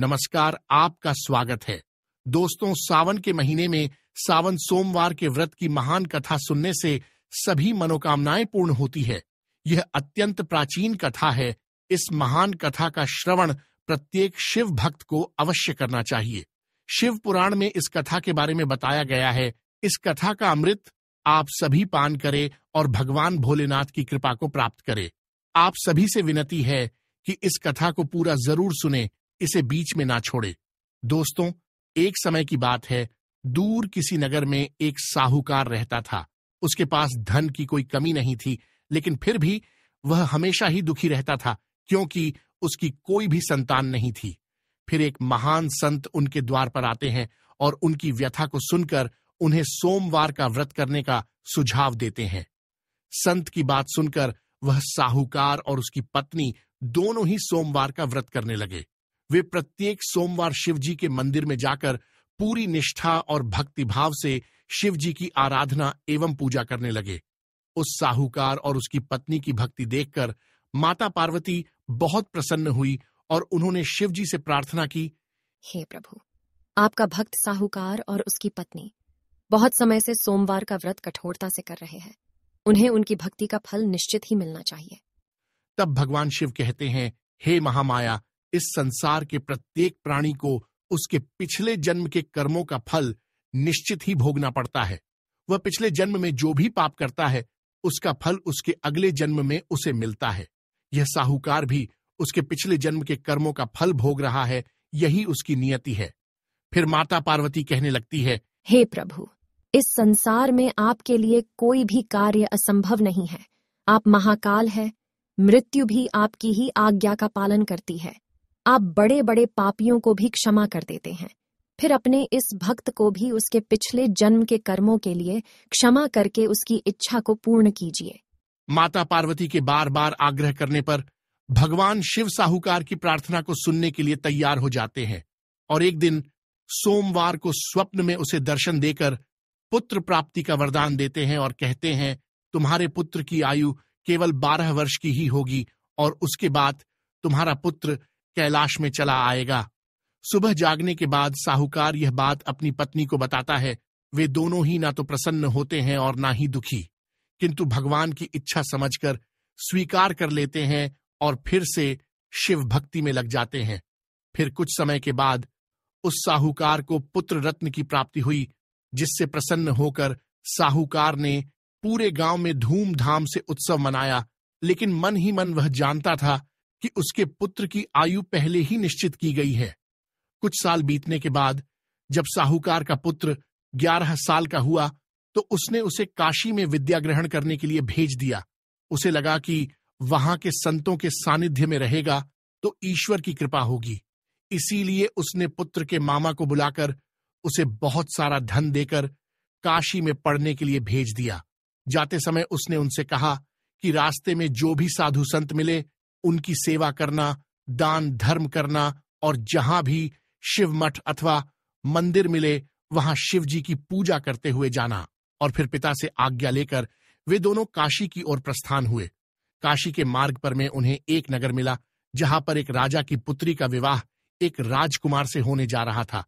नमस्कार आपका स्वागत है दोस्तों सावन के महीने में सावन सोमवार के व्रत की महान कथा सुनने से सभी मनोकामनाएं पूर्ण होती है यह अत्यंत प्राचीन कथा है इस महान कथा का श्रवण प्रत्येक शिव भक्त को अवश्य करना चाहिए शिव पुराण में इस कथा के बारे में बताया गया है इस कथा का अमृत आप सभी पान करें और भगवान भोलेनाथ की कृपा को प्राप्त करें आप सभी से विनती है कि इस कथा को पूरा जरूर सुने इसे बीच में ना छोड़े दोस्तों एक समय की बात है दूर किसी नगर में एक साहूकार रहता था उसके पास धन की कोई कमी नहीं थी लेकिन फिर भी वह हमेशा ही दुखी रहता था क्योंकि उसकी कोई भी संतान नहीं थी फिर एक महान संत उनके द्वार पर आते हैं और उनकी व्यथा को सुनकर उन्हें सोमवार का व्रत करने का सुझाव देते हैं संत की बात सुनकर वह साहूकार और उसकी पत्नी दोनों ही सोमवार का व्रत करने लगे वे प्रत्येक सोमवार शिवजी के मंदिर में जाकर पूरी निष्ठा और भक्तिभाव से शिवजी की आराधना एवं पूजा करने लगे उस साहूकार और उसकी पत्नी की भक्ति देखकर माता पार्वती बहुत प्रसन्न हुई और उन्होंने शिवजी से प्रार्थना की हे प्रभु आपका भक्त साहूकार और उसकी पत्नी बहुत समय से सोमवार का व्रत कठोरता से कर रहे हैं उन्हें उनकी भक्ति का फल निश्चित ही मिलना चाहिए तब भगवान शिव कहते हैं हे महामाया इस संसार के प्रत्येक प्राणी को उसके पिछले जन्म के कर्मों का फल निश्चित ही भोगना पड़ता है वह पिछले जन्म में जो भी पाप करता है उसका फल उसके अगले जन्म में उसे मिलता है यह साहूकार भी उसके पिछले जन्म के कर्मों का फल भोग रहा है यही उसकी नियति है फिर माता पार्वती कहने लगती है हे प्रभु इस संसार में आपके लिए कोई भी कार्य असंभव नहीं है आप महाकाल है मृत्यु भी आपकी ही आज्ञा का पालन करती है आप बड़े बड़े पापियों को भी क्षमा कर देते हैं फिर अपने इस भक्त को भी उसके पिछले जन्म के कर्मों के लिए क्षमा करके उसकी इच्छा को पूर्ण कीजिए माता पार्वती के बार बार आग्रह करने पर भगवान शिव साहूकार की प्रार्थना को सुनने के लिए तैयार हो जाते हैं और एक दिन सोमवार को स्वप्न में उसे दर्शन देकर पुत्र प्राप्ति का वरदान देते हैं और कहते हैं तुम्हारे पुत्र की आयु केवल बारह वर्ष की ही होगी और उसके बाद तुम्हारा पुत्र कैलाश में चला आएगा सुबह जागने के बाद साहूकार यह बात अपनी पत्नी को बताता है वे दोनों ही ना तो प्रसन्न होते हैं और ना ही दुखी किंतु भगवान की इच्छा समझकर स्वीकार कर लेते हैं और फिर से शिव भक्ति में लग जाते हैं फिर कुछ समय के बाद उस साहूकार को पुत्र रत्न की प्राप्ति हुई जिससे प्रसन्न होकर साहूकार ने पूरे गांव में धूमधाम से उत्सव मनाया लेकिन मन ही मन वह जानता था कि उसके पुत्र की आयु पहले ही निश्चित की गई है कुछ साल बीतने के बाद जब साहूकार का पुत्र ग्यारह साल का हुआ तो उसने उसे काशी में विद्या ग्रहण करने के लिए भेज दिया उसे लगा कि वहां के संतों के सानिध्य में रहेगा तो ईश्वर की कृपा होगी इसीलिए उसने पुत्र के मामा को बुलाकर उसे बहुत सारा धन देकर काशी में पढ़ने के लिए भेज दिया जाते समय उसने उनसे कहा कि रास्ते में जो भी साधु संत मिले उनकी सेवा करना दान धर्म करना और जहां भी शिव मठ अथवा मंदिर मिले वहां शिव जी की पूजा करते हुए जाना और फिर पिता से आज्ञा लेकर वे दोनों काशी की ओर प्रस्थान हुए काशी के मार्ग पर में उन्हें एक नगर मिला जहां पर एक राजा की पुत्री का विवाह एक राजकुमार से होने जा रहा था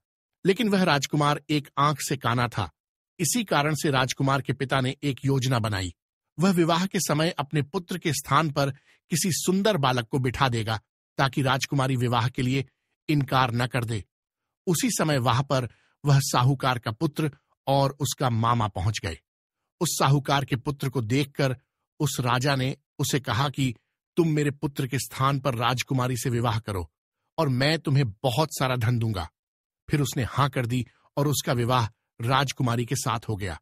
लेकिन वह राजकुमार एक आंख से काना था इसी कारण से राजकुमार के पिता ने एक योजना बनाई वह विवाह के समय अपने पुत्र के स्थान पर किसी सुंदर बालक को बिठा देगा ताकि राजकुमारी विवाह के लिए इनकार न कर दे उसी समय वहां पर वह साहूकार का पुत्र और उसका मामा पहुंच गए उस साहूकार के पुत्र को देखकर उस राजा ने उसे कहा कि तुम मेरे पुत्र के स्थान पर राजकुमारी से विवाह करो और मैं तुम्हें बहुत सारा धन दूंगा फिर उसने हां कर दी और उसका विवाह राजकुमारी के साथ हो गया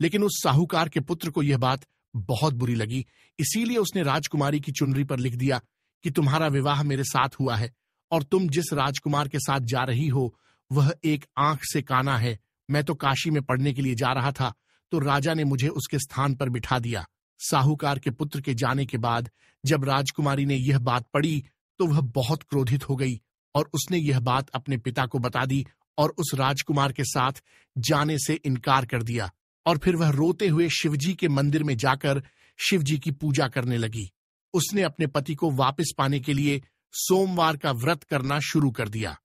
लेकिन उस साहूकार के पुत्र को यह बात बहुत बुरी लगी इसीलिए उसने राजकुमारी की चुनरी पर लिख दिया कि तुम्हारा विवाह मेरे साथ हुआ है और तुम जिस राजकुमार के साथ जा रही हो वह एक आंख से काना है मैं तो काशी में पढ़ने के लिए जा रहा था तो राजा ने मुझे उसके स्थान पर बिठा दिया साहूकार के पुत्र के जाने के बाद जब राजकुमारी ने यह बात पढ़ी तो वह बहुत क्रोधित हो गई और उसने यह बात अपने पिता को बता दी और उस राजकुमार के साथ जाने से इनकार कर दिया और फिर वह रोते हुए शिवजी के मंदिर में जाकर शिवजी की पूजा करने लगी उसने अपने पति को वापस पाने के लिए सोमवार का व्रत करना शुरू कर दिया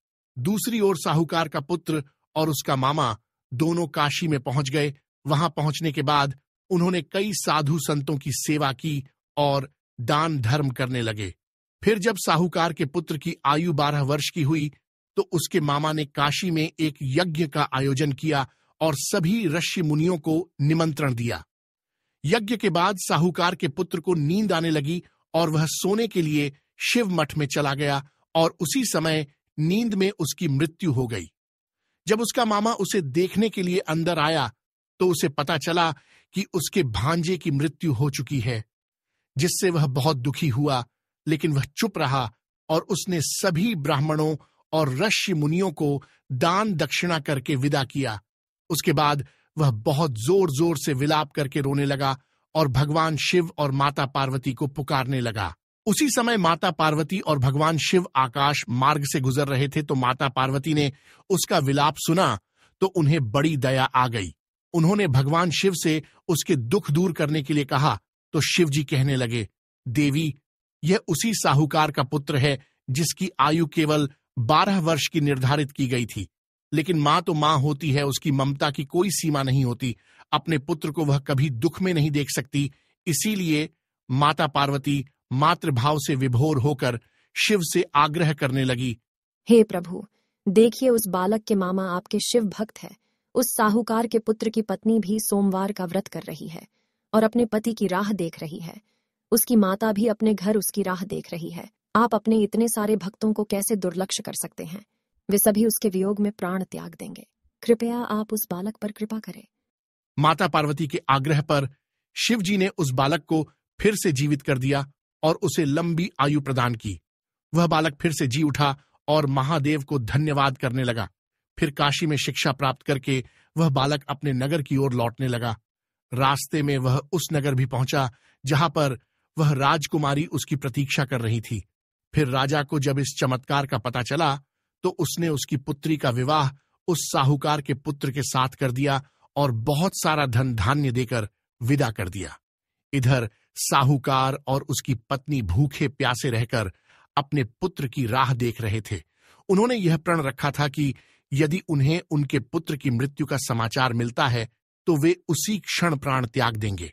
दूसरी ओर साहूकार का पुत्र और उसका मामा दोनों काशी में पहुंच गए वहां पहुंचने के बाद उन्होंने कई साधु संतों की सेवा की और दान धर्म करने लगे फिर जब साहूकार के पुत्र की आयु बारह वर्ष की हुई तो उसके मामा ने काशी में एक यज्ञ का आयोजन किया और सभी ऋषि मुनियों को निमंत्रण दिया यज्ञ के बाद साहूकार के पुत्र को नींद आने लगी और वह सोने के लिए शिव मठ में चला गया और उसी समय नींद में उसकी मृत्यु हो गई जब उसका मामा उसे देखने के लिए अंदर आया तो उसे पता चला कि उसके भांजे की मृत्यु हो चुकी है जिससे वह बहुत दुखी हुआ लेकिन वह चुप रहा और उसने सभी ब्राह्मणों और ऋषि मुनियों को दान दक्षिणा करके विदा किया उसके बाद वह बहुत जोर जोर से विलाप करके रोने लगा और भगवान शिव और माता पार्वती को पुकारने लगा उसी समय माता पार्वती और भगवान शिव आकाश मार्ग से गुजर रहे थे तो माता पार्वती ने उसका विलाप सुना तो उन्हें बड़ी दया आ गई उन्होंने भगवान शिव से उसके दुख दूर करने के लिए कहा तो शिव जी कहने लगे देवी यह उसी साहूकार का पुत्र है जिसकी आयु केवल बारह वर्ष की निर्धारित की गई थी लेकिन माँ तो माँ होती है उसकी ममता की कोई सीमा नहीं होती अपने पुत्र को वह कभी दुख में नहीं देख सकती इसीलिए माता पार्वती मातृभाव से विभोर होकर शिव से आग्रह करने लगी हे प्रभु देखिए उस बालक के मामा आपके शिव भक्त है उस साहूकार के पुत्र की पत्नी भी सोमवार का व्रत कर रही है और अपने पति की राह देख रही है उसकी माता भी अपने घर उसकी राह देख रही है आप अपने इतने सारे भक्तों को कैसे दुर्लक्ष कर सकते हैं वे सभी उसके वियोग में प्राण त्याग देंगे कृपया आप उस बालक पर कृपा करें माता पार्वती के आग्रह पर शिव जी ने उस बालक को फिर से जीवित कर दिया और उसे लंबी आयु प्रदान की वह बालक फिर से जी उठा और महादेव को धन्यवाद करने लगा फिर काशी में शिक्षा प्राप्त करके वह बालक अपने नगर की ओर लौटने लगा रास्ते में वह उस नगर भी पहुंचा जहां पर वह राजकुमारी उसकी प्रतीक्षा कर रही थी फिर राजा को जब इस चमत्कार का पता चला तो उसने उसकी पुत्री का विवाह उस साहूकार के पुत्र के साथ कर दिया और बहुत सारा धन धान्य देकर विदा कर दिया इधर साहूकार और उसकी पत्नी भूखे प्यासे रहकर अपने पुत्र की राह देख रहे थे उन्होंने यह प्रण रखा था कि यदि उन्हें उनके पुत्र की मृत्यु का समाचार मिलता है तो वे उसी क्षण प्राण त्याग देंगे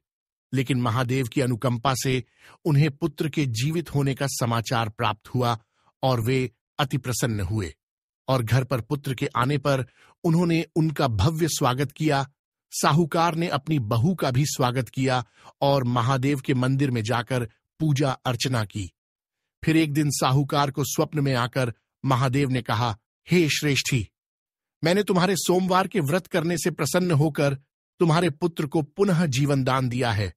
लेकिन महादेव की अनुकंपा से उन्हें पुत्र के जीवित होने का समाचार प्राप्त हुआ और वे अति प्रसन्न हुए और घर पर पुत्र के आने पर उन्होंने उनका भव्य स्वागत किया साहूकार ने अपनी बहू का भी स्वागत किया और महादेव के मंदिर में जाकर पूजा अर्चना की फिर एक दिन साहूकार को स्वप्न में आकर महादेव ने कहा हे hey, श्रेष्ठी मैंने तुम्हारे सोमवार के व्रत करने से प्रसन्न होकर तुम्हारे पुत्र को पुनः जीवन दान दिया है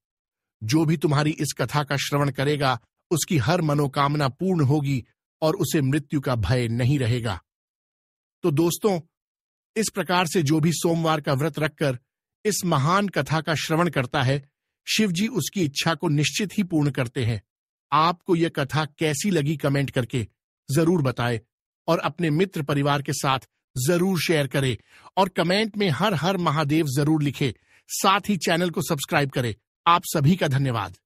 जो भी तुम्हारी इस कथा का श्रवण करेगा उसकी हर मनोकामना पूर्ण होगी और उसे मृत्यु का भय नहीं रहेगा तो दोस्तों इस प्रकार से जो भी सोमवार का व्रत रखकर इस महान कथा का श्रवण करता है शिव जी उसकी इच्छा को निश्चित ही पूर्ण करते हैं आपको यह कथा कैसी लगी कमेंट करके जरूर बताएं और अपने मित्र परिवार के साथ जरूर शेयर करें और कमेंट में हर हर महादेव जरूर लिखे साथ ही चैनल को सब्सक्राइब करें आप सभी का धन्यवाद